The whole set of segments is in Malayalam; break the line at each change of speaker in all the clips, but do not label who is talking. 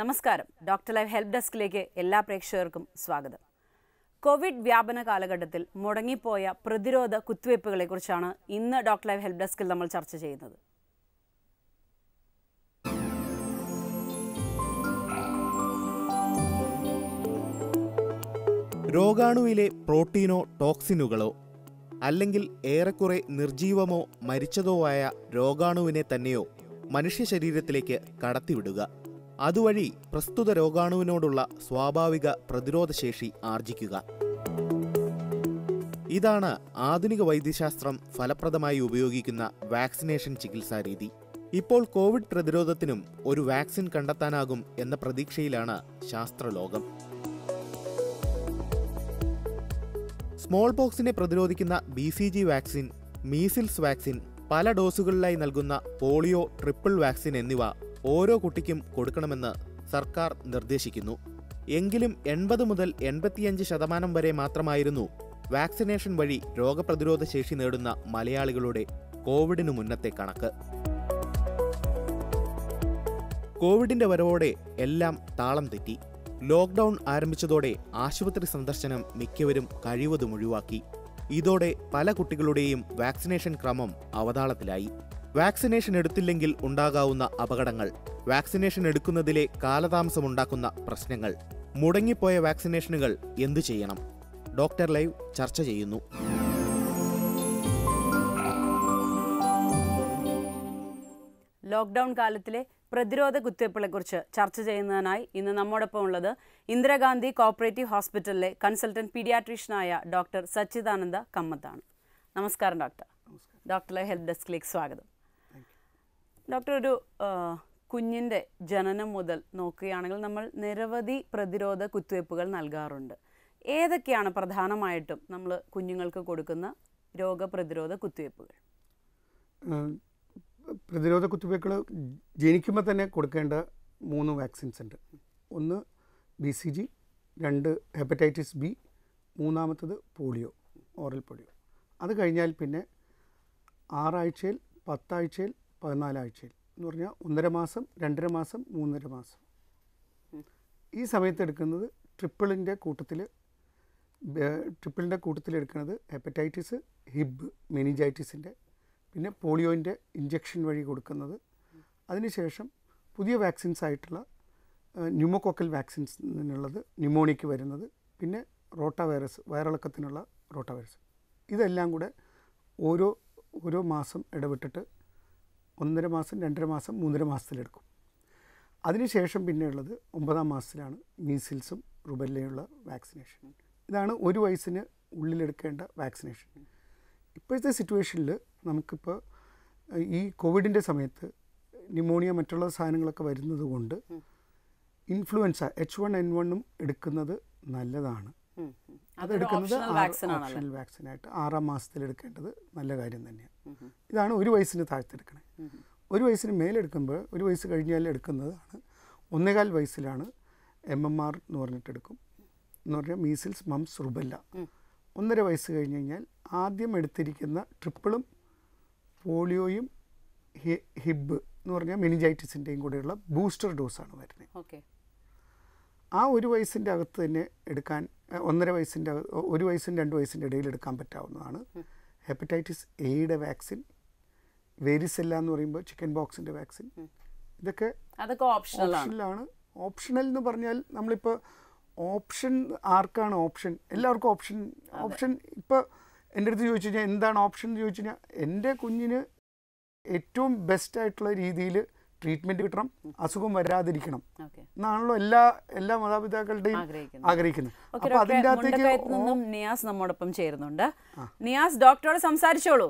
നമസ്കാരം ഡോക്ടർ ലൈവ് ഹെൽപ്പ് ഡെസ്കിലേക്ക് എല്ലാ പ്രേക്ഷകർക്കും സ്വാഗതം കോവിഡ് വ്യാപന കാലഘട്ടത്തിൽ മുടങ്ങിപ്പോയ പ്രതിരോധ കുത്തിവയ്പ്പുകളെക്കുറിച്ചാണ് ഇന്ന് ഡോക്ടർ ലൈവ് ഹെൽപ്പ് ഡെസ്കിൽ നമ്മൾ ചർച്ച ചെയ്യുന്നത്
രോഗാണുവിലെ പ്രോട്ടീനോ ടോക്സിനുകളോ അല്ലെങ്കിൽ ഏറെക്കുറെ നിർജീവമോ മരിച്ചതോ ആയ രോഗാണുവിനെ തന്നെയോ മനുഷ്യ ശരീരത്തിലേക്ക് കടത്തിവിടുക അതുവഴി പ്രസ്തുത രോഗാണുവിനോടുള്ള സ്വാഭാവിക പ്രതിരോധശേഷി ആർജിക്കുക ഇതാണ് ആധുനിക വൈദ്യശാസ്ത്രം ഫലപ്രദമായി ഉപയോഗിക്കുന്ന വാക്സിനേഷൻ ചികിത്സാ രീതി ഇപ്പോൾ കോവിഡ് പ്രതിരോധത്തിനും ഒരു വാക്സിൻ കണ്ടെത്താനാകും എന്ന പ്രതീക്ഷയിലാണ് ശാസ്ത്രലോകം സ്മോൾ പോക്സിനെ പ്രതിരോധിക്കുന്ന B C G vaccine measles vaccine പല ഡോസുകളിലായി നൽകുന്ന പോളിയോ ട്രിപ്പിൾ വാക്സിൻ എന്നിവ ഓരോ കുട്ടിക്കും കൊടുക്കണമെന്ന് സർക്കാർ നിർദ്ദേശിക്കുന്നു എങ്കിലും എൺപത് മുതൽ എൺപത്തിയഞ്ച് ശതമാനം വരെ മാത്രമായിരുന്നു വാക്സിനേഷൻ വഴി രോഗപ്രതിരോധ ശേഷി നേടുന്ന മലയാളികളുടെ കോവിഡിനു മുന്നത്തെ കണക്ക് കോവിഡിന്റെ വരവോടെ എല്ലാം താളം തെറ്റി ലോക്ക്ഡൌൺ ആരംഭിച്ചതോടെ ആശുപത്രി സന്ദർശനം മിക്കവരും കഴിവതും ഒഴിവാക്കി ഇതോടെ പല കുട്ടികളുടെയും വാക്സിനേഷൻ ക്രമം അവതാളത്തിലായി വാക്സിനേഷൻ എടുത്തില്ലെങ്കിൽ ഉണ്ടാകാവുന്ന അപകടങ്ങൾ വാക്സിനേഷൻ എടുക്കുന്നതിലെ കാലതാമസമുണ്ടാക്കുന്ന പ്രശ്നങ്ങൾ മുടങ്ങിപ്പോയ വാക്സിനേഷനുകൾ എന്തു ചെയ്യണം ഡോക്ടർ ലൈവ് ചർച്ച ചെയ്യുന്നു
ലോക്ക്ഡൗൺ കാലത്തിലെ പ്രതിരോധ കുത്തിവയ്പ്പുകളെക്കുറിച്ച് ചർച്ച ചെയ്യുന്നതിനായി ഇന്ന് നമ്മോടൊപ്പം ഉള്ളത് ഇന്ദിരാഗാന്ധി കോപ്പറേറ്റീവ് ഹോസ്പിറ്റലിലെ കൺസൾട്ടന്റ് പീഡിയാട്രീഷ്യനായ ഡോക്ടർ സച്ചിദാനന്ദ കമ്മത്താണ് നമസ്കാരം ഡോക്ടർ ഡോക്ടർ ലൈവ് ഡെസ്കിലേക്ക് സ്വാഗതം ഡോക്ടർ ഒരു കുഞ്ഞിൻ്റെ ജനനം മുതൽ നോക്കുകയാണെങ്കിൽ നമ്മൾ നിരവധി പ്രതിരോധ കുത്തിവയ്പ്പുകൾ നൽകാറുണ്ട് ഏതൊക്കെയാണ് പ്രധാനമായിട്ടും നമ്മൾ കുഞ്ഞുങ്ങൾക്ക് കൊടുക്കുന്ന രോഗപ്രതിരോധ കുത്തിവയ്പ്പുകൾ
പ്രതിരോധ കുത്തിവയ്പ്പുകൾ ജനിക്കുമ്പോൾ തന്നെ കൊടുക്കേണ്ട മൂന്ന് വാക്സിൻസ് ഉണ്ട് ഒന്ന് ബി സി ജി രണ്ട് ഹെപ്പറ്റൈറ്റിസ് ബി മൂന്നാമത്തത് പോളിയോ ഓറൽ പോളിയോ അത് കഴിഞ്ഞാൽ പിന്നെ ആറാഴ്ചയിൽ പത്താഴ്ചയിൽ പതിനാലാഴ്ചയിൽ എന്ന് പറഞ്ഞാൽ ഒന്നര മാസം രണ്ടര മാസം മൂന്നര മാസം ഈ സമയത്ത് എടുക്കുന്നത് ട്രിപ്പിളിൻ്റെ കൂട്ടത്തിൽ ട്രിപ്പിളിൻ്റെ കൂട്ടത്തിൽ എടുക്കുന്നത് ഹെപ്പറ്റൈറ്റിസ് ഹിബ് മെനിജൈറ്റിസിൻ്റെ പിന്നെ പോളിയോയിൻ്റെ ഇഞ്ചക്ഷൻ വഴി കൊടുക്കുന്നത് അതിനുശേഷം പുതിയ വാക്സിൻസ് ആയിട്ടുള്ള ന്യൂമോക്കോക്കൽ വാക്സിൻസ് എന്നുള്ളത് ന്യൂമോണിയയ്ക്ക് വരുന്നത് പിന്നെ റോട്ട വൈറസ് വയറിളക്കത്തിനുള്ള റോട്ട വൈറസ് ഇതെല്ലാം കൂടെ ഓരോ ഓരോ മാസം ഇടവിട്ടിട്ട് ഒന്നര മാസം രണ്ടര മാസം മൂന്നര മാസത്തിലെടുക്കും അതിനുശേഷം പിന്നെയുള്ളത് ഒമ്പതാം മാസത്തിലാണ് മീസിൽസും റുബല്ലയുള്ള വാക്സിനേഷൻ ഇതാണ് ഒരു വയസ്സിന് ഉള്ളിലെടുക്കേണ്ട വാക്സിനേഷൻ ഇപ്പോഴത്തെ സിറ്റുവേഷനിൽ നമുക്കിപ്പോൾ ഈ കോവിഡിൻ്റെ സമയത്ത് ന്യൂമോണിയ മറ്റുള്ള സാധനങ്ങളൊക്കെ വരുന്നത് കൊണ്ട് ഇൻഫ്ലുവൻസ എച്ച് വൺ എൻ വണ്ണും എടുക്കുന്നത് നല്ലതാണ് അതെടുക്കുന്നത് ഓപ്ഷണൽ വാക്സിനായിട്ട് ആറാം മാസത്തിൽ എടുക്കേണ്ടത് നല്ല കാര്യം തന്നെയാണ് ഇതാണ് ഒരു വയസ്സിന് താഴ്ത്തെടുക്കണേ ഒരു വയസ്സിന് മേലെടുക്കുമ്പോൾ ഒരു വയസ്സ് കഴിഞ്ഞാൽ എടുക്കുന്നതാണ് ഒന്നേകാൽ വയസ്സിലാണ് എം എം ആർ എന്ന് പറഞ്ഞിട്ട് എടുക്കും എന്ന് പറഞ്ഞാൽ മീസിൽസ് മംസ് റുബല്ല ഒന്നര വയസ്സ് കഴിഞ്ഞ് കഴിഞ്ഞാൽ ആദ്യം എടുത്തിരിക്കുന്ന ട്രിപ്പിളും പോളിയോയും ഹിബ് എന്ന് പറഞ്ഞാൽ മെനിജൈറ്റിസിൻ്റെയും കൂടെയുള്ള ബൂസ്റ്റർ ഡോസാണ് വരുന്നത് ഓക്കെ ആ ഒരു വയസ്സിൻ്റെ അകത്ത് തന്നെ എടുക്കാൻ ഒന്നര വയസ്സിൻ്റെ ഒരു വയസ്സും രണ്ട് വയസ്സിൻ്റെ ഇടയിൽ എടുക്കാൻ പറ്റാവുന്നതാണ് ഹെപ്പറ്റൈറ്റിസ് എയുടെ വാക്സിൻ വേരിസെല്ല എന്ന് പറയുമ്പോൾ ചിക്കൻ ബോക്സിൻ്റെ വാക്സിൻ ഇതൊക്കെ അതൊക്കെ ഓപ്ഷനിലാണ് ഓപ്ഷണൽ എന്ന് പറഞ്ഞാൽ നമ്മളിപ്പോൾ ഓപ്ഷൻ ആർക്കാണ് ഓപ്ഷൻ എല്ലാവർക്കും ഓപ്ഷൻ ഓപ്ഷൻ ഇപ്പോൾ എൻ്റെ അടുത്ത് ചോദിച്ചു കഴിഞ്ഞാൽ എന്താണ് ഓപ്ഷൻ എന്ന് ചോദിച്ചു കഴിഞ്ഞാൽ എൻ്റെ കുഞ്ഞിന് ഏറ്റവും ബെസ്റ്റ് ആയിട്ടുള്ള രീതിയിൽ ട്രീറ്റ്മെന്റ് കിട്ടണം അസുഖം വരാതിരിക്കണം എന്നാണല്ലോ എല്ലാ എല്ലാ മാതാപിതാക്കളുടെയും ആഗ്രഹിക്കുന്നത് അപ്പോൾ അതിൻ്റെ
നിയാസ് നമ്മോടൊപ്പം ചേരുന്നുണ്ട് നിയാസ് ഡോക്ടറോട് സംസാരിച്ചോളൂ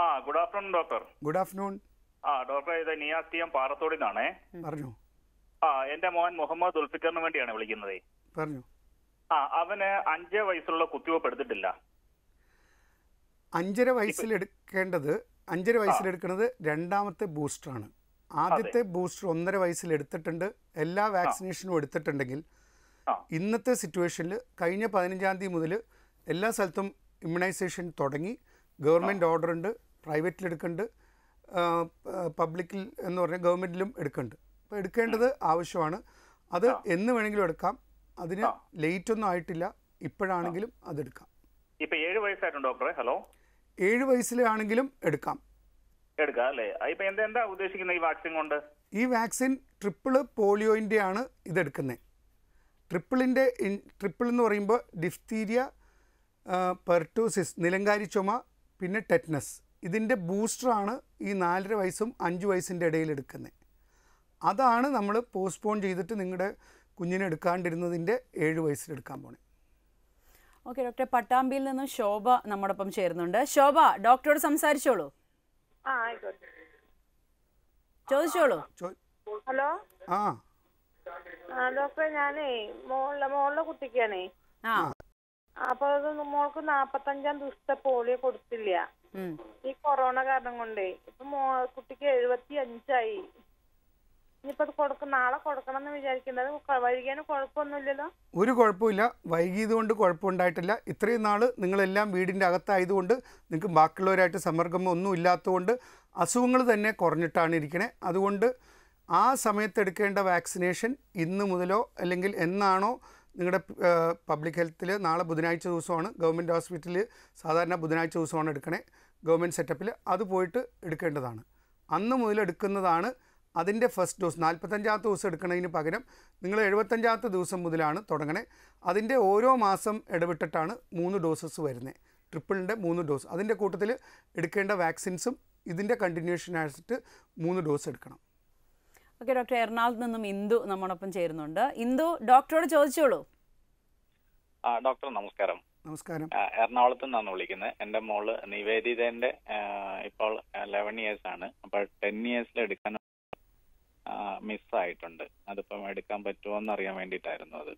ആ good afternoon doctor good afternoon ആ ഡോക്ടർ നിയാസ് ടി എം പാറത്തോടി നിന്നാണേ പറഞ്ഞു ആ എന്റെ മോൻ മുഹമ്മദ് ഉൽഫിക്കറിന് വേണ്ടിയാണ് വിളിക്കുന്നത് പറഞ്ഞു ആ അവന് അഞ്ച് വയസ്സുള്ള കുത്തിവെപ്പ് എടുത്തിട്ടില്ല
അഞ്ചര വയസ്സിൽ എടുക്കേണ്ടത് അഞ്ചര വയസ്സിൽ എടുക്കുന്നത് രണ്ടാമത്തെ ആണ് ആദ്യത്തെ ബൂസ്റ്റർ ഒന്നര വയസ്സിൽ എടുത്തിട്ടുണ്ട് എല്ലാ വാക്സിനേഷനും എടുത്തിട്ടുണ്ടെങ്കിൽ ഇന്നത്തെ സിറ്റുവേഷനിൽ കഴിഞ്ഞ പതിനഞ്ചാം തീയതി മുതൽ എല്ലാ സ്ഥലത്തും ഇമ്മ്യൂണൈസേഷൻ തുടങ്ങി ഗവൺമെൻറ് ഓർഡർ ഉണ്ട് പ്രൈവറ്റിൽ എടുക്കുന്നുണ്ട് പബ്ലിക്കിൽ എന്ന് പറഞ്ഞാൽ ഗവൺമെൻറ്റിലും എടുക്കുന്നുണ്ട് അപ്പോൾ എടുക്കേണ്ടത് ആവശ്യമാണ് അത് എന്ന് വേണമെങ്കിലും എടുക്കാം അതിന് ലേറ്റ് ഒന്നും ആയിട്ടില്ല ഇപ്പോഴാണെങ്കിലും അത് എടുക്കാം
ഏഴ് വയസ്സായിട്ടുണ്ട് ഡോക്ടറെ ഹലോ ഏഴ്
വയസ്സിലാണെങ്കിലും
എടുക്കാം എടുക്കാം അല്ലേ ഇപ്പൊ എന്താ എന്താ ഉദ്ദേശിക്കുന്നത് ഈ വാക്സിൻ കൊണ്ട്
ഈ വാക്സിൻ ട്രിപ്പിള് പോളിയോയിൻ്റെ ആണ് ഇതെടുക്കുന്നത് ട്രിപ്പിളിൻ്റെ ട്രിപ്പിൾ എന്ന് പറയുമ്പോൾ ഡിഫ്തീരിയ പെർട്ടോസിസ് നിലങ്കാരി ചുമ പിന്നെ ടെറ്റ്നസ് ഇതിൻ്റെ ബൂസ്റ്ററാണ് ഈ നാലര വയസ്സും അഞ്ച് വയസ്സിൻ്റെ ഇടയിൽ എടുക്കുന്നത് അതാണ് നമ്മൾ പോസ്റ്റ്പോൺ ചെയ്തിട്ട് നിങ്ങളുടെ കുഞ്ഞിനെ എടുക്കാണ്ടിരുന്നതിൻ്റെ ഏഴ് വയസ്സിലെടുക്കാൻ പോണേ
ഓക്കെ ഡോക്ടർ പട്ടാമ്പിയിൽ നിന്നും ശോഭ നമ്മോടൊപ്പം ചേരുന്നുണ്ട് ശോഭ ഡോക്ടറോട് സംസാരിച്ചോളൂ ചോദിച്ചോളൂ ഹലോ ആ ഡോക്ടറെ ഞാനേ മോളിലെ മോളിലെ കുട്ടിക്കാണേ ആ അപ്പൊ അത് മോൾക്ക് നാപ്പത്തഞ്ചാം ദിവസത്തെ പോളിയോ കൊടുത്തില്ല ഈ കൊറോണ കാരണം കൊണ്ടേ ഇപ്പൊ കുട്ടിക്ക് എഴുപത്തി അഞ്ചായി നാളെ
ഒരു കുഴപ്പമില്ല കൊണ്ട് കുഴപ്പമുണ്ടായിട്ടില്ല ഇത്രയും നാൾ നിങ്ങളെല്ലാം വീടിൻ്റെ അകത്തായതുകൊണ്ട് നിങ്ങൾക്ക് ബാക്കിയുള്ളവരായിട്ട് സമ്പർക്കം ഒന്നും ഇല്ലാത്തതുകൊണ്ട് അസുഖങ്ങൾ തന്നെ കുറഞ്ഞിട്ടാണ് ഇരിക്കണേ അതുകൊണ്ട് ആ സമയത്തെടുക്കേണ്ട വാക്സിനേഷൻ ഇന്ന് മുതലോ അല്ലെങ്കിൽ എന്നാണോ നിങ്ങളുടെ പബ്ലിക് ഹെൽത്തിൽ നാളെ ബുധനാഴ്ച ദിവസമാണ് ഗവൺമെൻറ് ഹോസ്പിറ്റലിൽ സാധാരണ ബുധനാഴ്ച ദിവസമാണ് എടുക്കണേ ഗവൺമെൻറ് സെറ്റപ്പിൽ അത് പോയിട്ട് എടുക്കേണ്ടതാണ് അന്ന് മുതൽ എടുക്കുന്നതാണ് അതിൻ്റെ ഫസ്റ്റ് ഡോസ് നാൽപ്പത്തഞ്ചാമത്തെ ദിവസം എടുക്കുന്നതിന് പകരം നിങ്ങൾ എഴുപത്തഞ്ചാമത്തെ ദിവസം മുതലാണ് തുടങ്ങണേ അതിൻ്റെ ഓരോ മാസം ഇടപെട്ടിട്ടാണ് മൂന്ന് ഡോസസ് വരുന്നത് ട്രിപ്പിളിൻ്റെ മൂന്ന് ഡോസ് അതിൻ്റെ കൂട്ടത്തിൽ എടുക്കേണ്ട വാക്സിൻസും ഇതിൻ്റെ കണ്ടിന്യൂഷൻ ആയിട്ട് മൂന്ന് ഡോസ്
എടുക്കണം
ഓക്കെ ഡോക്ടർ എറണാകുളത്ത് നിന്നും ഇന്ദു നമ്മോടൊപ്പം ചേരുന്നുണ്ട് ഇന്ദു ഡോക്ടറോട്
ചോദിച്ചോളൂ
ഡോക്ടർ നമസ്കാരം നമസ്കാരം എറണാകുളത്ത് നിന്നാണ് വിളിക്കുന്നത് എന്റെ മോള് നിവേദിതന്റെ ഇപ്പോൾ ലെവൻ ഇയേഴ്സ് ആണ് അപ്പോൾ ടെൻ ഇയേഴ്സിൽ എടുക്കാൻ മിസ്സായിട്ടുണ്ട് അതിപ്പം എടുക്കാൻ പറ്റുമോ എന്ന് അറിയാൻ വേണ്ടിയിട്ടായിരുന്നു അത്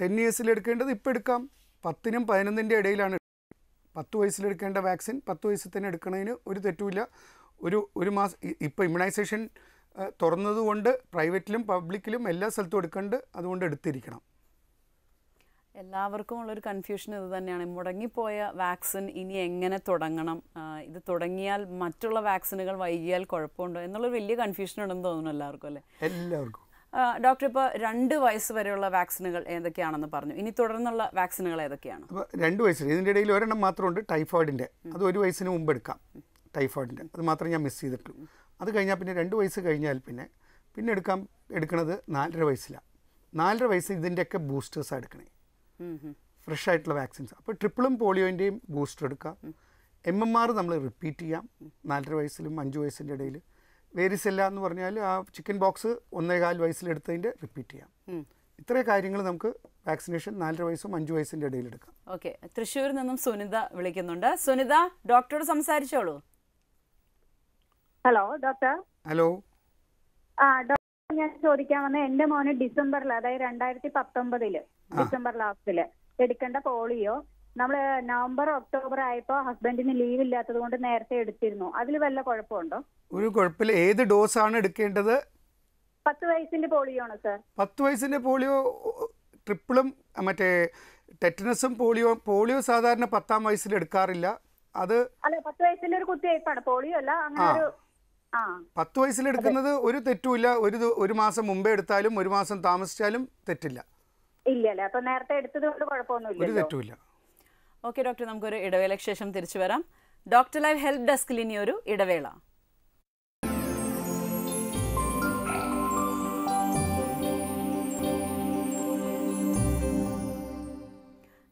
ടെൻ ഇയേഴ്സിൽ എടുക്കേണ്ടത് ഇപ്പം എടുക്കാം പത്തിനും പതിനൊന്നിൻ്റെ ഇടയിലാണ് പത്ത് വയസ്സിലെടുക്കേണ്ട വാക്സിൻ പത്ത് വയസ്സിൽ തന്നെ എടുക്കുന്നതിന് ഒരു തെറ്റുമില്ല ഒരു ഒരു മാസം ഇപ്പോൾ ഇമ്മ്യൂണൈസേഷൻ തുറന്നതുകൊണ്ട് പ്രൈവറ്റിലും പബ്ലിക്കിലും എല്ലാ സ്ഥലത്തും എടുക്കേണ്ട അതുകൊണ്ട് എടുത്തിരിക്കണം
എല്ലാവർക്കും ഉള്ളൊരു കൺഫ്യൂഷൻ ഇത് തന്നെയാണ് മുടങ്ങിപ്പോയ വാക്സിൻ ഇനി എങ്ങനെ തുടങ്ങണം ഇത് തുടങ്ങിയാൽ മറ്റുള്ള വാക്സിനുകൾ വൈകിയാൽ കുഴപ്പമുണ്ടോ എന്നുള്ളൊരു വലിയ കൺഫ്യൂഷൻ ഉണ്ടെന്ന് തോന്നുന്നു
എല്ലാവർക്കും അല്ലേ എല്ലാവർക്കും
ഡോക്ടർ ഇപ്പോൾ രണ്ട് വയസ്സ് വരെയുള്ള വാക്സിനുകൾ ഏതൊക്കെയാണെന്ന് പറഞ്ഞു ഇനി തുടർന്നുള്ള വാക്സിനുകൾ ഏതൊക്കെയാണ് അപ്പോൾ
രണ്ട് വയസ്സ് ഇതിൻ്റെ ഇടയിൽ ഒരെണ്ണം മാത്രമുണ്ട് ടൈഫോയിഡിൻ്റെ അത് ഒരു വയസ്സിന് മുമ്പ് എടുക്കാം ടൈഫോയിഡിൻ്റെ അത് മാത്രമേ ഞാൻ മിസ് ചെയ്തിട്ടുള്ളൂ അത് കഴിഞ്ഞാൽ പിന്നെ രണ്ട് വയസ്സ് കഴിഞ്ഞാൽ പിന്നെ പിന്നെ എടുക്കാം എടുക്കുന്നത് നാലര വയസ്സിലാണ് നാലര വയസ്സ് ഇതിൻ്റെയൊക്കെ ബൂസ്റ്റേഴ്സാണ് എടുക്കണേ ഫ്രഷ് ആയിട്ടുള്ള വാക്സിൻസ് അപ്പോൾ ട്രിപ്പിളും പോളിയോൻ്റെയും ബൂസ്റ്റർ എടുക്കാം എം എം ആർ നമ്മൾ റിപ്പീറ്റ് ചെയ്യാം നാലര വയസ്സിലും അഞ്ച് വയസ്സിൻ്റെ ഇടയിൽ വേരിസെല്ല എന്ന് പറഞ്ഞാൽ ആ ചിക്കൻ ബോക്സ് ഒന്നേകാൽ വയസ്സിലെടുത്തതിൻ്റെ റിപ്പീറ്റ് ചെയ്യാം ഇത്രയും കാര്യങ്ങൾ നമുക്ക് വാക്സിനേഷൻ നാലര വയസ്സും അഞ്ചു വയസ്സിൻ്റെ ഇടയിൽ എടുക്കാം
ഓക്കെ തൃശ്ശൂരിൽ നിന്നും സുനിത വിളിക്കുന്നുണ്ട് സുനിത ഡോക്ടറോട് സംസാരിച്ചോളൂ ഹലോ ഡോക്ടർ ഹലോ ആ ഡോക്ടർ ഞാൻ ചോദിക്കാൻ വന്ന എന്റെ മോന് ഡിസംബറിൽ അതായത് രണ്ടായിരത്തി പത്തൊമ്പതില് ഡിസംബർ ലാസ്റ്റില് എടുക്കേണ്ട പോളിയോ നമ്മൾ നവംബർ ഒക്ടോബർ ആയപ്പോ ഹസ്ബൻഡിന് ലീവ് ഇല്ലാത്തത് കൊണ്ട് നേരത്തെ എടുത്തിരുന്നു അതിൽ വല്ല കുഴപ്പമുണ്ടോ
ഒരു കുഴപ്പമില്ല ഏത് ഡോസ് ആണ് എടുക്കേണ്ടത്
പത്ത് വയസ്സിന്റെ പോളിയോ ആണ് സർ
പത്ത് വയസ്സിന്റെ പോളിയോ ട്രിപ്പിളും മറ്റേ ടെറ്റനസും പോളിയോ പോളിയോ സാധാരണ പത്താം വയസ്സിൽ എടുക്കാറില്ല അത് അല്ല പത്ത് വയസ്സിന്റെ ഒരു കുത്തിവയ്പ്പാണ് പോളിയോ അല്ല അങ്ങനെ ഒരു പത്ത് വയസ്സിൽ എടുക്കുന്നത് ഒരു തെറ്റുമില്ല ഒരു ഒരു മാസം മുമ്പേ എടുത്താലും ഒരു മാസം താമസിച്ചാലും തെറ്റില്ല ഇല്ലല്ലോ അപ്പൊ നേരത്തെ എടുത്തത് കൊണ്ട് കുഴപ്പമൊന്നുമില്ല
ഓക്കെ ഡോക്ടർ നമുക്കൊരു ഇടവേളയ്ക്ക് ശേഷം തിരിച്ചു വരാം ഡോക്ടർ ലൈവ് ഹെൽപ് ഡെസ്കിൽ ഇനി ഒരു ഇടവേള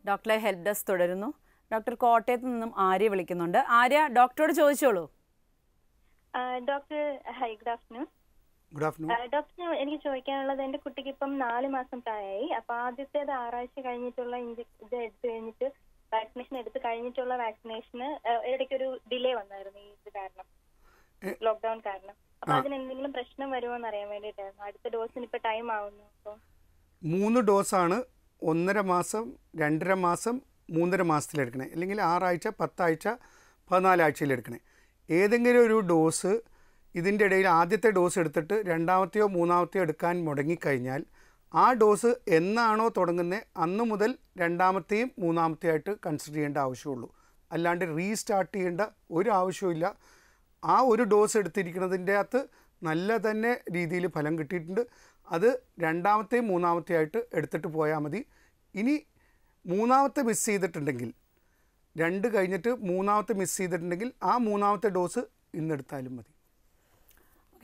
ഡോക്ടർ ലൈവ് ഹെൽപ്പ് ഡെസ്ക് തുടരുന്നു ഡോക്ടർ കോട്ടയത്ത് നിന്നും ആര്യ വിളിക്കുന്നുണ്ട് ആര്യ ഡോക്ടറോട് ചോദിച്ചോളൂ
doctor hi good afternoon good afternoon doctor എനിക്ക് ചോദിക്കാനുള്ളത് എന്റെ കുട്ടിക്ക് ഇപ്പം നാല് മാസം പ്രായമായി അപ്പൊ ആദ്യത്തേത് ആറാഴ്ച കഴിഞ്ഞിട്ടുള്ള ഇത് എടുത്തു കഴിഞ്ഞിട്ട് വാക്സിനേഷൻ എടുത്തു കഴിഞ്ഞിട്ടുള്ള വാക്സിനേഷന് ഇടയ്ക്ക് ഒരു ഡിലേ വന്നായിരുന്നു ഈ ഇത് കാരണം ലോക്ക്ഡൌൺ കാരണം അപ്പൊ അതിന് എന്തെങ്കിലും പ്രശ്നം വരുമോ എന്ന് അറിയാൻ വേണ്ടിയിട്ടായിരുന്നു അടുത്ത ഡോസിന് ഇപ്പൊ ടൈം ആവുന്നു
മൂന്ന് ഡോസ് ആണ് ഒന്നര മാസം രണ്ടര മാസം മൂന്നര മാസത്തിലെടുക്കണേ അല്ലെങ്കിൽ ആറാഴ്ച പത്താഴ്ച പതിനാലാഴ്ചയിൽ എടുക്കണേ ഏതെങ്കിലും ഒരു ഡോസ് ഇതിൻ്റെ ഇടയിൽ ആദ്യത്തെ ഡോസ് എടുത്തിട്ട് രണ്ടാമത്തെയോ മൂന്നാമത്തെയോ എടുക്കാൻ മുടങ്ങിക്കഴിഞ്ഞാൽ ആ ഡോസ് എന്നാണോ തുടങ്ങുന്നത് അന്നു മുതൽ രണ്ടാമത്തെയും ആയിട്ട് കൺസിഡർ ചെയ്യേണ്ട ആവശ്യമുള്ളൂ അല്ലാണ്ട് റീസ്റ്റാർട്ട് ചെയ്യേണ്ട ഒരു ആവശ്യമില്ല ആ ഒരു ഡോസ് എടുത്തിരിക്കുന്നതിൻ്റെ അകത്ത് നല്ല തന്നെ രീതിയിൽ ഫലം കിട്ടിയിട്ടുണ്ട് അത് രണ്ടാമത്തെയും ആയിട്ട് എടുത്തിട്ട് പോയാൽ മതി ഇനി മൂന്നാമത്തെ മിസ് ചെയ്തിട്ടുണ്ടെങ്കിൽ രണ്ട് കഴിഞ്ഞിട്ട് മൂന്നാമത്തെ മിസ് ചെയ്തിട്ടുണ്ടെങ്കിൽ ആ മൂന്നാമത്തെ ഡോസ് ഇന്നെടുത്താലും മതി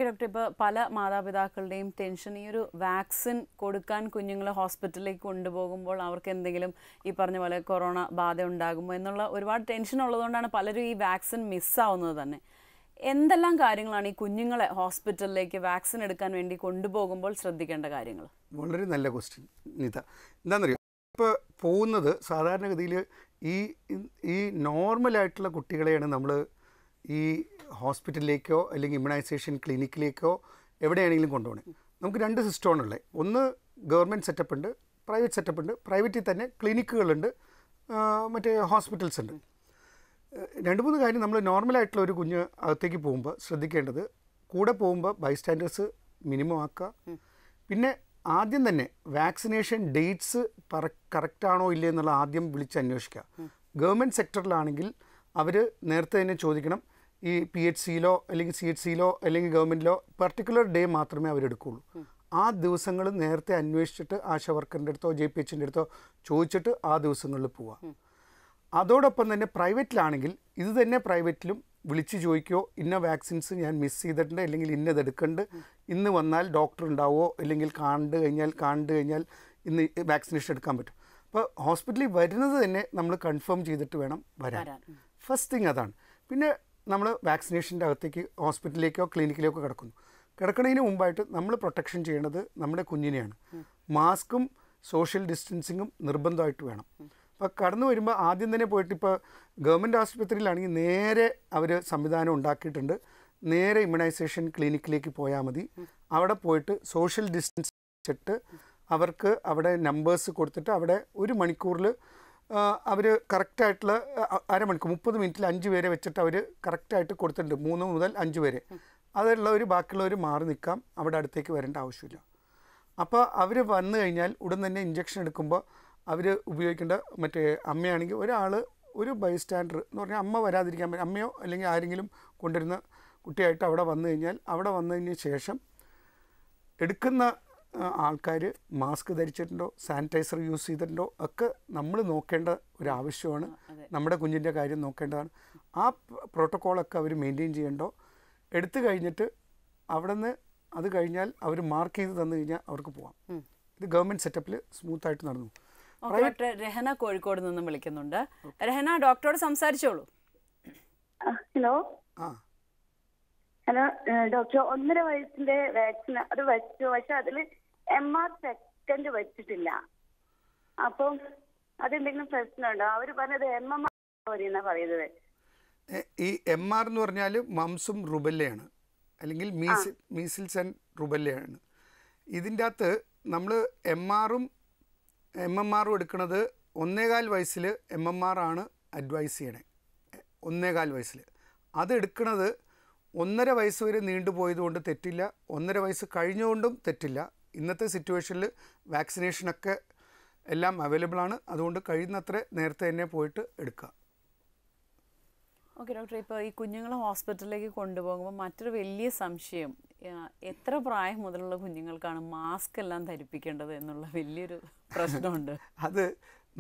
ഡോക്ടർ ഇപ്പോൾ പല മാതാപിതാക്കളുടെയും ടെൻഷൻ ഈ ഒരു വാക്സിൻ കൊടുക്കാൻ കുഞ്ഞുങ്ങളെ ഹോസ്പിറ്റലിലേക്ക് കൊണ്ടുപോകുമ്പോൾ അവർക്ക് എന്തെങ്കിലും ഈ പറഞ്ഞ പോലെ കൊറോണ ബാധ ഉണ്ടാകുമോ എന്നുള്ള ഒരുപാട് ടെൻഷൻ ഉള്ളതുകൊണ്ടാണ് പലരും ഈ വാക്സിൻ മിസ്സാവുന്നത് തന്നെ എന്തെല്ലാം കാര്യങ്ങളാണ് ഈ കുഞ്ഞുങ്ങളെ ഹോസ്പിറ്റലിലേക്ക് വാക്സിൻ എടുക്കാൻ വേണ്ടി കൊണ്ടുപോകുമ്പോൾ ശ്രദ്ധിക്കേണ്ട കാര്യങ്ങൾ
വളരെ നല്ല ക്വസ്റ്റ്യൻ നിത എന്താണെന്നറിയോ ഇപ്പോൾ പോകുന്നത് സാധാരണഗതിയിൽ ഈ ഈ നോർമലായിട്ടുള്ള കുട്ടികളെയാണ് നമ്മൾ ഈ ഹോസ്പിറ്റലിലേക്കോ അല്ലെങ്കിൽ ഇമ്മ്യൂണൈസേഷൻ ക്ലിനിക്കിലേക്കോ എവിടെയാണെങ്കിലും കൊണ്ടുപോകണേ നമുക്ക് രണ്ട് സിസ്റ്റമാണുള്ളത് ഒന്ന് ഗവൺമെൻറ് സെറ്റപ്പ് ഉണ്ട് പ്രൈവറ്റ് സെറ്റപ്പ് ഉണ്ട് പ്രൈവറ്റിൽ തന്നെ ക്ലിനിക്കുകളുണ്ട് മറ്റേ ഹോസ്പിറ്റൽസ് ഉണ്ട് രണ്ട് മൂന്ന് കാര്യം നമ്മൾ നോർമലായിട്ടുള്ള ഒരു കുഞ്ഞ് അകത്തേക്ക് പോകുമ്പോൾ ശ്രദ്ധിക്കേണ്ടത് കൂടെ പോകുമ്പോൾ ബൈസ്റ്റാൻഡേഴ്സ് മിനിമം ആക്കുക പിന്നെ ആദ്യം തന്നെ വാക്സിനേഷൻ ഡേറ്റ്സ് പറ കറക്റ്റാണോ ഇല്ലേ എന്നുള്ള ആദ്യം വിളിച്ച് അന്വേഷിക്കുക ഗവൺമെൻറ് സെക്ടറിലാണെങ്കിൽ അവർ നേരത്തെ തന്നെ ചോദിക്കണം ഈ പി എച്ച് സിയിലോ അല്ലെങ്കിൽ സി എച്ച് സിയിലോ അല്ലെങ്കിൽ ഗവൺമെൻറ്റിലോ പെർട്ടിക്കുലർ ഡേ മാത്രമേ അവരെടുക്കുള്ളൂ ആ ദിവസങ്ങൾ നേരത്തെ അന്വേഷിച്ചിട്ട് ആശ വർക്കറിൻ്റെ അടുത്തോ ജെ പി എച്ചിൻ്റെ അടുത്തോ ചോദിച്ചിട്ട് ആ ദിവസങ്ങളിൽ പോവാം അതോടൊപ്പം തന്നെ പ്രൈവറ്റിലാണെങ്കിൽ ഇത് തന്നെ പ്രൈവറ്റിലും വിളിച്ച് ചോദിക്കുമോ ഇന്ന വാക്സിൻസ് ഞാൻ മിസ് ചെയ്തിട്ടുണ്ട് അല്ലെങ്കിൽ ഇന്നത് എടുക്കണ്ട് ഇന്ന് വന്നാൽ ഡോക്ടർ ഉണ്ടാവോ അല്ലെങ്കിൽ കണ്ടു കഴിഞ്ഞാൽ കണ്ടു കഴിഞ്ഞാൽ ഇന്ന് വാക്സിനേഷൻ എടുക്കാൻ പറ്റും അപ്പോൾ ഹോസ്പിറ്റലിൽ വരുന്നത് തന്നെ നമ്മൾ കൺഫേം ചെയ്തിട്ട് വേണം വരാൻ ഫസ്റ്റ് തിങ് അതാണ് പിന്നെ നമ്മൾ വാക്സിനേഷൻ്റെ അകത്തേക്ക് ഹോസ്പിറ്റലിലേക്കോ ക്ലിനിക്കിലേക്കോ കിടക്കുന്നു കിടക്കുന്നതിന് മുമ്പായിട്ട് നമ്മൾ പ്രൊട്ടക്ഷൻ ചെയ്യേണ്ടത് നമ്മുടെ കുഞ്ഞിനെയാണ് മാസ്കും സോഷ്യൽ ഡിസ്റ്റൻസിങ്ങും നിർബന്ധമായിട്ട് വേണം അപ്പോൾ കടന്നു വരുമ്പോൾ ആദ്യം തന്നെ പോയിട്ട് ഇപ്പോൾ ഗവൺമെൻറ് ആശുപത്രിയിലാണെങ്കിൽ നേരെ അവർ സംവിധാനം ഉണ്ടാക്കിയിട്ടുണ്ട് നേരെ ഇമ്മ്യൂണൈസേഷൻ ക്ലിനിക്കിലേക്ക് പോയാൽ മതി അവിടെ പോയിട്ട് സോഷ്യൽ ഡിസ്റ്റൻസ് ഇട്ട് അവർക്ക് അവിടെ നമ്പേഴ്സ് കൊടുത്തിട്ട് അവിടെ ഒരു മണിക്കൂറിൽ അവർ കറക്റ്റായിട്ടുള്ള അരമണിക്കൂർ മുപ്പത് മിനിറ്റിൽ അഞ്ച് പേരെ വെച്ചിട്ട് അവർ കറക്റ്റായിട്ട് കൊടുത്തിട്ടുണ്ട് മൂന്ന് മുതൽ അഞ്ച് പേരെ അതുള്ളവർ ബാക്കിയുള്ളവർ മാറി നിൽക്കാം അവിടെ അടുത്തേക്ക് വരേണ്ട ആവശ്യമില്ല അപ്പോൾ അവർ വന്നു കഴിഞ്ഞാൽ ഉടൻ തന്നെ ഇഞ്ചക്ഷൻ എടുക്കുമ്പോൾ അവർ ഉപയോഗിക്കേണ്ട മറ്റേ അമ്മയാണെങ്കിൽ ഒരാൾ ഒരു ബൈസ്റ്റാൻഡർ എന്ന് പറഞ്ഞാൽ അമ്മ വരാതിരിക്കാൻ പറ്റും അമ്മയോ അല്ലെങ്കിൽ ആരെങ്കിലും കൊണ്ടുവരുന്ന കുട്ടിയായിട്ട് അവിടെ വന്നു കഴിഞ്ഞാൽ അവിടെ വന്നതിന് ശേഷം എടുക്കുന്ന ആൾക്കാർ മാസ്ക് ധരിച്ചിട്ടുണ്ടോ സാനിറ്റൈസർ യൂസ് ചെയ്തിട്ടുണ്ടോ ഒക്കെ നമ്മൾ നോക്കേണ്ട ഒരു ആവശ്യമാണ് നമ്മുടെ കുഞ്ഞിൻ്റെ കാര്യം നോക്കേണ്ടതാണ് ആ പ്രോട്ടോക്കോളൊക്കെ അവർ മെയിൻറ്റെയിൻ ചെയ്യണ്ടോ എടുത്തു കഴിഞ്ഞിട്ട് അവിടെ നിന്ന് അത് കഴിഞ്ഞാൽ അവർ മാർക്ക് ചെയ്ത് തന്നു കഴിഞ്ഞാൽ അവർക്ക് പോവാം ഇത് ഗവൺമെൻറ് സെറ്റപ്പിൽ സ്മൂത്തായിട്ട് നടന്നു
രഹന കോഴിക്കോട് നിന്നും വിളിക്കുന്നുണ്ട് രഹന ഡോക്ടറോട് സംസാരിച്ചോളൂ ഹലോ ആ ഹലോ ഡോക്ടർ ഒന്നര വയസ്സിന്റെ വാക്സിൻ അത് വെച്ചു പക്ഷെ അതിൽ എം ആർ സെക്കൻഡ് വെച്ചിട്ടില്ല അപ്പൊ അതെന്തെങ്കിലും പ്രശ്നമുണ്ടോ അവര് പറഞ്ഞത് എം എം ആർ എന്നാണ് പറയുന്നത്
ഈ എം ആർ എന്ന് പറഞ്ഞാൽ മംസും റുബല്ലയാണ് അല്ലെങ്കിൽ മീസിൽ മീസിൽസ് ആൻഡ് റുബല്ലയാണ് ഇതിൻ്റെ അകത്ത് നമ്മൾ എം ആറും എം എം ആറും എടുക്കുന്നത് ഒന്നേകാൽ വയസ്സിൽ എം എം ആർ ആണ് അഡ്വൈസ് ചെയ്യണേ ഒന്നേകാൽ വയസ്സിൽ അത് എടുക്കുന്നത് ഒന്നര വയസ്സ് വരെ നീണ്ടുപോയതുകൊണ്ട് തെറ്റില്ല ഒന്നര വയസ്സ് കഴിഞ്ഞുകൊണ്ടും തെറ്റില്ല ഇന്നത്തെ സിറ്റുവേഷനിൽ വാക്സിനേഷനൊക്കെ എല്ലാം അവൈലബിൾ ആണ് അതുകൊണ്ട് കഴിയുന്നത്ര നേരത്തെ തന്നെ പോയിട്ട് എടുക്കുക
ഓക്കെ ഡോക്ടർ ഇപ്പോൾ ഈ കുഞ്ഞുങ്ങളെ ഹോസ്പിറ്റലിലേക്ക് കൊണ്ടുപോകുമ്പോൾ മറ്റൊരു വലിയ സംശയം എത്ര പ്രായം മുതലുള്ള കുഞ്ഞുങ്ങൾക്കാണ് മാസ്ക് എല്ലാം ധരിപ്പിക്കേണ്ടത് എന്നുള്ള വലിയൊരു
പ്രശ്നമുണ്ട് അത്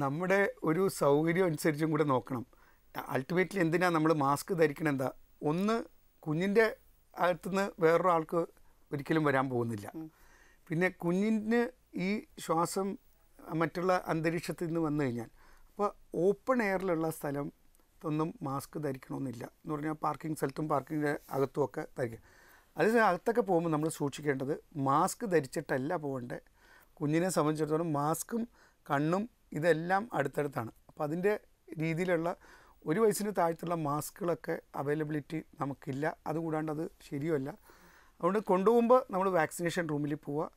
നമ്മുടെ ഒരു സൗകര്യം അനുസരിച്ചും കൂടെ നോക്കണം അൾട്ടിമേറ്റ്ലി എന്തിനാണ് നമ്മൾ മാസ്ക് ധരിക്കണം എന്താ ഒന്ന് കുഞ്ഞിൻ്റെ അകത്തുനിന്ന് വേറൊരാൾക്ക് ഒരിക്കലും വരാൻ പോകുന്നില്ല പിന്നെ കുഞ്ഞിന് ഈ ശ്വാസം മറ്റുള്ള അന്തരീക്ഷത്തിൽ നിന്ന് വന്നു കഴിഞ്ഞാൽ അപ്പോൾ ഓപ്പൺ എയറിലുള്ള സ്ഥലം ഒന്നും മാസ്ക് ധരിക്കണമെന്നില്ല എന്ന് പറഞ്ഞാൽ പാർക്കിംഗ് സ്ഥലത്തും പാർക്കിങ്ങിൻ്റെ ഒക്കെ ധരിക്കാം അതിന് അകത്തൊക്കെ പോകുമ്പോൾ നമ്മൾ സൂക്ഷിക്കേണ്ടത് മാസ്ക് ധരിച്ചിട്ടല്ല പോകേണ്ടത് കുഞ്ഞിനെ സംബന്ധിച്ചിടത്തോളം മാസ്കും കണ്ണും ഇതെല്ലാം അടുത്തടുത്താണ് അപ്പോൾ അതിൻ്റെ രീതിയിലുള്ള ഒരു വയസ്സിന് താഴ്ത്തുള്ള മാസ്കുകളൊക്കെ അവൈലബിലിറ്റി നമുക്കില്ല അതുകൂടാണ്ട് അത് ശരിയല്ല അതുകൊണ്ട് കൊണ്ടുപോകുമ്പോൾ നമ്മൾ വാക്സിനേഷൻ റൂമിൽ പോവുക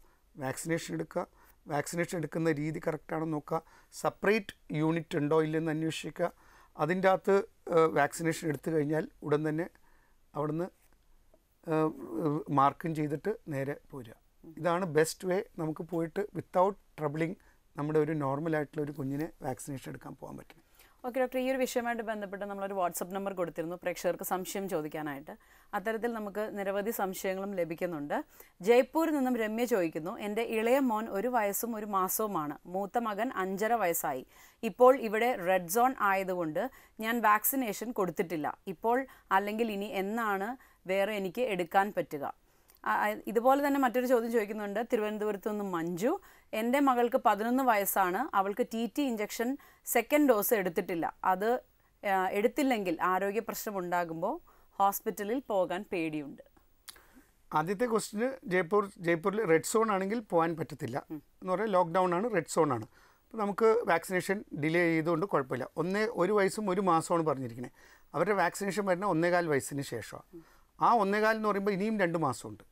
വാക്സിനേഷൻ എടുക്കുക വാക്സിനേഷൻ എടുക്കുന്ന രീതി കറക്റ്റാണെന്ന് നോക്കുക സെപ്പറേറ്റ് യൂണിറ്റ് ഉണ്ടോ ഇല്ലെന്ന് അന്വേഷിക്കുക അതിൻ്റെ അകത്ത് വാക്സിനേഷൻ എടുത്തു കഴിഞ്ഞാൽ ഉടൻ തന്നെ അവിടുന്ന് മാർക്കും ചെയ്തിട്ട് നേരെ പോരുക ഇതാണ് ബെസ്റ്റ് വേ നമുക്ക് പോയിട്ട് വിത്തൗട്ട് ട്രബിളിങ് നമ്മുടെ ഒരു നോർമലായിട്ടുള്ള ഒരു കുഞ്ഞിനെ വാക്സിനേഷൻ എടുക്കാൻ പോകാൻ പറ്റുന്നത്
ഓക്കെ ഡോക്ടർ ഈ ഒരു വിഷയമായിട്ട് ബന്ധപ്പെട്ട് നമ്മളൊരു വാട്സപ്പ് നമ്പർ കൊടുത്തിരുന്നു പ്രേക്ഷകർക്ക് സംശയം ചോദിക്കാനായിട്ട് അത്തരത്തിൽ നമുക്ക് നിരവധി സംശയങ്ങളും ലഭിക്കുന്നുണ്ട് ജയ്പൂരിൽ നിന്നും രമ്യ ചോദിക്കുന്നു എൻ്റെ ഇളയ മോൻ ഒരു വയസ്സും ഒരു മാസവുമാണ് മൂത്ത മകൻ അഞ്ചര വയസ്സായി ഇപ്പോൾ ഇവിടെ റെഡ് സോൺ ആയതുകൊണ്ട് ഞാൻ വാക്സിനേഷൻ കൊടുത്തിട്ടില്ല ഇപ്പോൾ അല്ലെങ്കിൽ ഇനി എന്നാണ് വേറെ എനിക്ക് എടുക്കാൻ പറ്റുക ഇതുപോലെ തന്നെ മറ്റൊരു ചോദ്യം ചോദിക്കുന്നുണ്ട് തിരുവനന്തപുരത്ത് നിന്ന് മഞ്ജു എൻ്റെ മകൾക്ക് പതിനൊന്ന് വയസ്സാണ് അവൾക്ക് T T injection second dose എടുത്തിട്ടില്ല അത് എടുത്തില്ലെങ്കിൽ ആരോഗ്യ പ്രശ്നമുണ്ടാകുമ്പോൾ ഹോസ്പിറ്റലിൽ പോകാൻ പേടിയുണ്ട്
ആദ്യത്തെ ക്വസ്റ്റിന് ജയ്പൂർ ജയ്പൂരിൽ റെഡ് സോൺ ആണെങ്കിൽ പോകാൻ പറ്റത്തില്ല എന്ന് പറഞ്ഞാൽ ലോക്ക്ഡൗൺ ആണ് റെഡ് സോൺ ആണ് അപ്പോൾ നമുക്ക് വാക്സിനേഷൻ ഡിലേ ചെയ്തുകൊണ്ട് കുഴപ്പമില്ല ഒന്നേ ഒരു വയസ്സും ഒരു മാസമാണ് പറഞ്ഞിരിക്കുന്നത് അവരുടെ വാക്സിനേഷൻ വരുന്ന ഒന്നേകാൽ വയസ്സിന് ശേഷമാണ് ആ ഒന്നേകാൽ എന്ന് പറയുമ്പോൾ ഇനിയും രണ്ട് മാസമുണ്ട്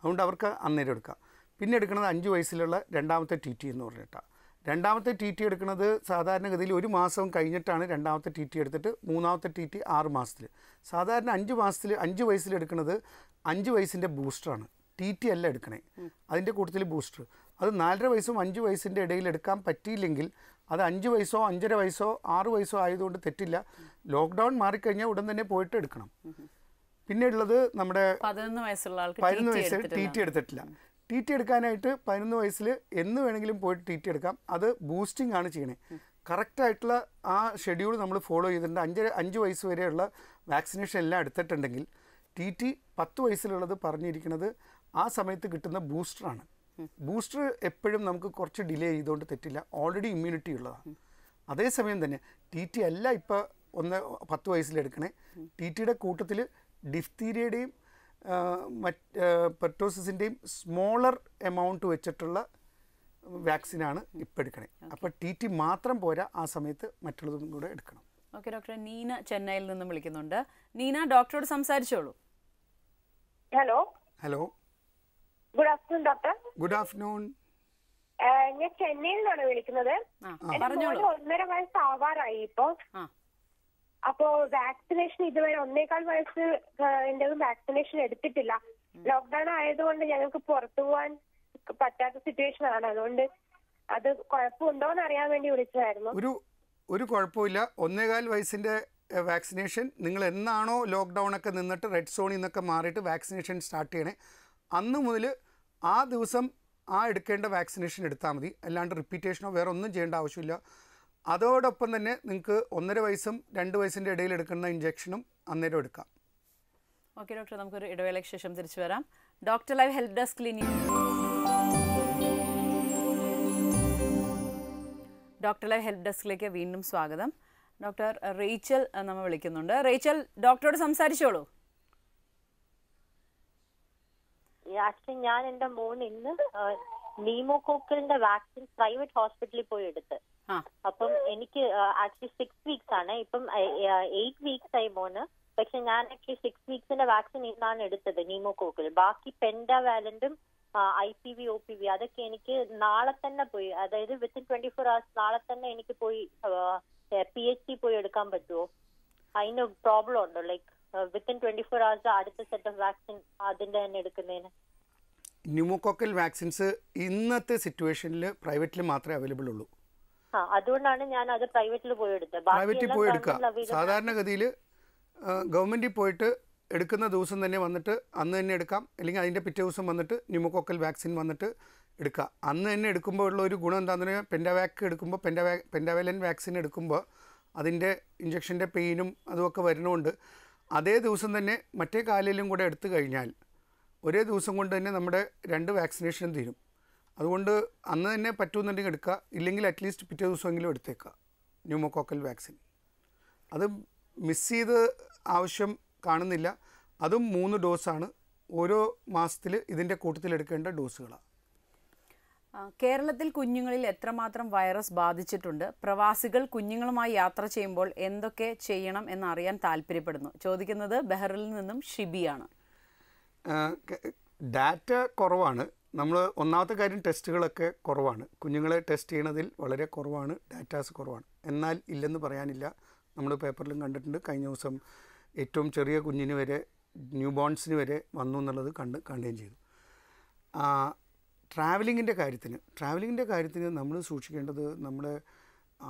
അതുകൊണ്ട് അവർക്ക് അന്നേരം എടുക്കാം പിന്നെ എടുക്കുന്നത് അഞ്ച് വയസ്സിലുള്ള രണ്ടാമത്തെ ടി ടി എന്ന് പറഞ്ഞിട്ടാണ് രണ്ടാമത്തെ ടി ടി എടുക്കുന്നത് സാധാരണഗതിയിൽ ഒരു മാസം കഴിഞ്ഞിട്ടാണ് രണ്ടാമത്തെ ടി ടി എടുത്തിട്ട് മൂന്നാമത്തെ ടി ടി ആറ് മാസത്തിൽ സാധാരണ അഞ്ച് മാസത്തിൽ അഞ്ച് വയസ്സിൽ എടുക്കുന്നത് അഞ്ച് വയസ്സിൻ്റെ ബൂസ്റ്ററാണ് ടി ടി അല്ല എടുക്കണേ അതിൻ്റെ കൂട്ടത്തിൽ ബൂസ്റ്റർ അത് നാലര വയസ്സും അഞ്ച് വയസ്സിൻ്റെ ഇടയിൽ എടുക്കാൻ പറ്റിയില്ലെങ്കിൽ അത് അഞ്ച് വയസ്സോ അഞ്ചര വയസ്സോ ആറ് വയസ്സോ ആയതുകൊണ്ട് തെറ്റില്ല ലോക്ക്ഡൗൺ മാറിക്കഴിഞ്ഞാൽ ഉടൻ തന്നെ പോയിട്ട് എടുക്കണം പിന്നെയുള്ളത് നമ്മുടെ
പതിനൊന്ന് വയസ്സുള്ള പതിനൊന്ന് വയസ്സ് ടി ടി
എടുത്തിട്ടില്ല ടി ടി എടുക്കാനായിട്ട് പതിനൊന്ന് വയസ്സിൽ എന്ന് വേണമെങ്കിലും പോയിട്ട് ടി ടി എടുക്കാം അത് ബൂസ്റ്റിംഗ് ആണ് ചെയ്യണേ കറക്റ്റായിട്ടുള്ള ആ ഷെഡ്യൂൾ നമ്മൾ ഫോളോ ചെയ്തിട്ടുണ്ട് അഞ്ച് അഞ്ച് വയസ്സ് വരെയുള്ള വാക്സിനേഷൻ എല്ലാം എടുത്തിട്ടുണ്ടെങ്കിൽ ടി ടി പത്ത് വയസ്സിലുള്ളത് പറഞ്ഞിരിക്കുന്നത് ആ സമയത്ത് കിട്ടുന്ന ബൂസ്റ്ററാണ് ബൂസ്റ്റർ എപ്പോഴും നമുക്ക് കുറച്ച് ഡിലേ ചെയ്തുകൊണ്ട് തെറ്റില്ല ഓൾറെഡി ഇമ്മ്യൂണിറ്റി ഉള്ളതാണ് അതേസമയം തന്നെ ടി ടി അല്ല ഇപ്പോൾ ഒന്ന് പത്ത് വയസ്സിലെടുക്കണേ ടി ടിയുടെ കൂട്ടത്തിൽ ഡിഫ്തീരിയയുടെയും മറ്റ് പെർട്ടോസിസിൻ്റെയും സ്മോളർ എമൗണ്ട് വെച്ചിട്ടുള്ള വാക്സിനാണ് ഇപ്പം എടുക്കണേ അപ്പോൾ ടി ടി മാത്രം പോരാ ആ സമയത്ത് മറ്റുള്ളതും കൂടെ എടുക്കണം
ഓക്കെ ഡോക്ടർ നീന ചെന്നൈയിൽ നിന്നും വിളിക്കുന്നുണ്ട് നീന ഡോക്ടറോട് സംസാരിച്ചോളൂ hello hello good afternoon doctor good afternoon ഞാൻ ചെന്നൈയിൽ നിന്നാണ് വിളിക്കുന്നത് ഒന്നര വയസ്സ് ആവാറായി ഇപ്പോ അപ്പോ വാക്സിനേഷൻ
ഇതുവരെ ഒന്നേകാൽ വയസ്സ് എന്റെതും വാക്സിനേഷൻ എടുത്തിട്ടില്ല ലോക്ക്ഡൌൺ ആയതുകൊണ്ട് ഞങ്ങൾക്ക് പുറത്തു പോവാൻ പറ്റാത്ത സിറ്റുവേഷൻ ആണ് അതുകൊണ്ട് അത് കുഴപ്പമുണ്ടോ എന്ന് അറിയാൻ വേണ്ടി വിളിച്ചതായിരുന്നു
ഒരു ഒരു കുഴപ്പമില്ല ഒന്നേകാൽ വയസ്സിന്റെ വാക്സിനേഷൻ നിങ്ങൾ എന്നാണോ ലോക്ക്ഡൗൺ ഒക്കെ നിന്നിട്ട് റെഡ് സോണിൽ നിന്നൊക്കെ മാറിയിട്ട് വാക്സിനേഷൻ സ്റ്റാർട്ട് ചെയ്യണേ അന്ന് മുതൽ ആ ദിവസം ആ എടുക്കേണ്ട വാക്സിനേഷൻ എടുത്താൽ മതി അല്ലാണ്ട് റിപ്പീറ്റേഷനോ വേറെ ഒന്നും ചെയ്യേണ്ട ആവശ്യമില്ല അതോടൊപ്പം തന്നെ നിങ്ങൾക്ക് ഒന്നര വയസ്സും രണ്ട് വയസ്സിൻ്റെ ഇടയിൽ എടുക്കുന്ന ഇഞ്ചെക്ഷനും അന്നേരം എടുക്കാം
ഓക്കെ ഡോക്ടർ നമുക്കൊരു ഇടവേളയ്ക്ക് ശേഷം തിരിച്ചു വരാം doctor live help desk clinic doctor live help ഡെസ്കിലേക്ക് വീണ്ടും സ്വാഗതം ഡോക്ടർ റേച്ചൽ നമ്മൾ വിളിക്കുന്നുണ്ട് റേച്ചൽ ഡോക്ടറോട് സംസാരിച്ചോളൂ
ഞാൻ എൻ്റെ മോൻ ഇന്ന് നീമോകോക്കലിന്റെ വാക്സിൻ പ്രൈവറ്റ് ഹോസ്പിറ്റലിൽ പോയി എടുത്ത് അപ്പം എനിക്ക് ആക്ച്വലി സിക്സ് വീക്സ് ആണ് ഇപ്പം എയ്റ്റ് വീക്സ് ആയി മോന് പക്ഷെ ഞാൻ ആക്ച്വലി സിക്സ് വീക്സിന്റെ വാക്സിൻ ഇന്നാണ് എടുത്തത് നീമോകോക്കിൽ ബാക്കി പെൻഡ വാലന്റും I P V O P V അതൊക്കെ എനിക്ക് നാളെ തന്നെ പോയി അതായത് വിത്തിൻ ട്വന്റി ഫോർ അവേഴ്സ് നാളെ തന്നെ എനിക്ക് പോയി പി എച്ച് ഡി പോയി എടുക്കാൻ പറ്റുമോ അതിന് പ്രോബ്ലം ഉണ്ടോ like within twenty four hours അടുത്ത സെറ്റ് ഓഫ് വാക്സിൻ അതിന്റെ തന്നെ എടുക്കുന്നതിന്
ന്യൂമോകോക്കൽ വാക്സിൻസ് ഇന്നത്തെ സിറ്റുവേഷനിൽ പ്രൈവറ്റിൽ മാത്രമേ അവൈലബിൾ ഉള്ളൂ
അതുകൊണ്ടാണ് ഞാൻ അത് പ്രൈവറ്റിൽ പോയി പോയി എടുക്കുക
സാധാരണഗതിയിൽ ഗവൺമെന്റിൽ പോയിട്ട് എടുക്കുന്ന ദിവസം തന്നെ വന്നിട്ട് അന്ന് തന്നെ എടുക്കാം അല്ലെങ്കിൽ അതിൻ്റെ പിറ്റേ ദിവസം വന്നിട്ട് ന്യൂമോക്കോക്കൽ വാക്സിൻ വന്നിട്ട് എടുക്കുക അന്ന് തന്നെ എടുക്കുമ്പോൾ ഉള്ള ഒരു ഗുണം എന്താണെന്ന് പറഞ്ഞാൽ പെൻഡാവാക്ക് എടുക്കുമ്പോൾ പെൻഡാവാ പെൻഡാവലൻ വാക്സിൻ എടുക്കുമ്പോൾ അതിൻ്റെ ഇഞ്ചക്ഷൻ്റെ പെയിനും അതുമൊക്കെ വരണമുണ്ട് അതേ ദിവസം തന്നെ മറ്റേ കാലിലും കൂടെ എടുത്തു കഴിഞ്ഞാൽ ഒരേ ദിവസം കൊണ്ട് തന്നെ നമ്മുടെ രണ്ട് വാക്സിനേഷനും തീരും അതുകൊണ്ട് അന്ന് തന്നെ പറ്റുമെന്നുണ്ടെങ്കിൽ എടുക്കുക ഇല്ലെങ്കിൽ അറ്റ്ലീസ്റ്റ് പിറ്റേ ദിവസമെങ്കിലും എടുത്തേക്കുക ന്യൂമോക്കോക്കൽ വാക്സിൻ അത് മിസ് ചെയ്ത് ആവശ്യം കാണുന്നില്ല അതും മൂന്ന് ഡോസാണ് ഓരോ മാസത്തിൽ ഇതിൻ്റെ എടുക്കേണ്ട ഡോസുകളാണ്
കേരളത്തിൽ കുഞ്ഞുങ്ങളിൽ എത്രമാത്രം വൈറസ് ബാധിച്ചിട്ടുണ്ട് പ്രവാസികൾ കുഞ്ഞുങ്ങളുമായി യാത്ര ചെയ്യുമ്പോൾ എന്തൊക്കെ ചെയ്യണം എന്നറിയാൻ താല്പര്യപ്പെടുന്നു ചോദിക്കുന്നത് ബെഹ്റിൽ നിന്നും ഷിബിയാണ്
ഡാറ്റ കുറവാണ് നമ്മൾ ഒന്നാമത്തെ കാര്യം ടെസ്റ്റുകളൊക്കെ കുറവാണ് കുഞ്ഞുങ്ങളെ ടെസ്റ്റ് ചെയ്യണതിൽ വളരെ കുറവാണ് ഡാറ്റാസ് കുറവാണ് എന്നാൽ ഇല്ലെന്ന് പറയാനില്ല നമ്മൾ പേപ്പറിലും കണ്ടിട്ടുണ്ട് കഴിഞ്ഞ ദിവസം ഏറ്റവും ചെറിയ കുഞ്ഞിന് വരെ ന്യൂ ബോൺസിന് വരെ വന്നു എന്നുള്ളത് കണ്ട് കാണുകയും ചെയ്തു ട്രാവലിങ്ങിൻ്റെ കാര്യത്തിന് ട്രാവലിങ്ങിൻ്റെ കാര്യത്തിന് നമ്മൾ സൂക്ഷിക്കേണ്ടത് നമ്മൾ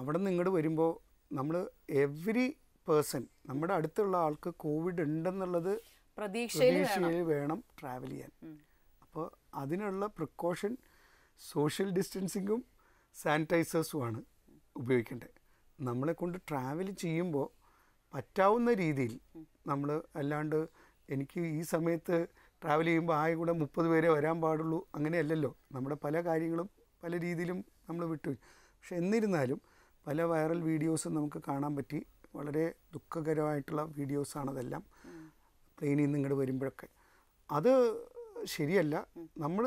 അവിടെ നിന്ന് ഇങ്ങോട്ട് വരുമ്പോൾ നമ്മൾ എവറി പേഴ്സൺ നമ്മുടെ അടുത്തുള്ള ആൾക്ക് കോവിഡ് ഉണ്ടെന്നുള്ളത്
പ്രതീക്ഷയിൽ
വേണം ട്രാവൽ ചെയ്യാൻ അപ്പോൾ അതിനുള്ള പ്രിക്കോഷൻ സോഷ്യൽ ഡിസ്റ്റൻസിങ്ങും സാനിറ്റൈസേഴ്സുമാണ് ഉപയോഗിക്കേണ്ടത് നമ്മളെ കൊണ്ട് ട്രാവൽ ചെയ്യുമ്പോൾ പറ്റാവുന്ന രീതിയിൽ നമ്മൾ അല്ലാണ്ട് എനിക്ക് ഈ സമയത്ത് ട്രാവൽ ചെയ്യുമ്പോൾ ആയ കൂടെ മുപ്പത് പേരെ വരാൻ പാടുള്ളൂ അങ്ങനെയല്ലല്ലോ നമ്മുടെ പല കാര്യങ്ങളും പല രീതിയിലും നമ്മൾ വിട്ടു പക്ഷെ എന്നിരുന്നാലും പല വൈറൽ വീഡിയോസും നമുക്ക് കാണാൻ പറ്റി വളരെ ദുഃഖകരമായിട്ടുള്ള വീഡിയോസാണതെല്ലാം പ്ലെയിനിൽ നിന്ന് ഇങ്ങോട്ട് വരുമ്പോഴൊക്കെ അത് ശരിയല്ല നമ്മൾ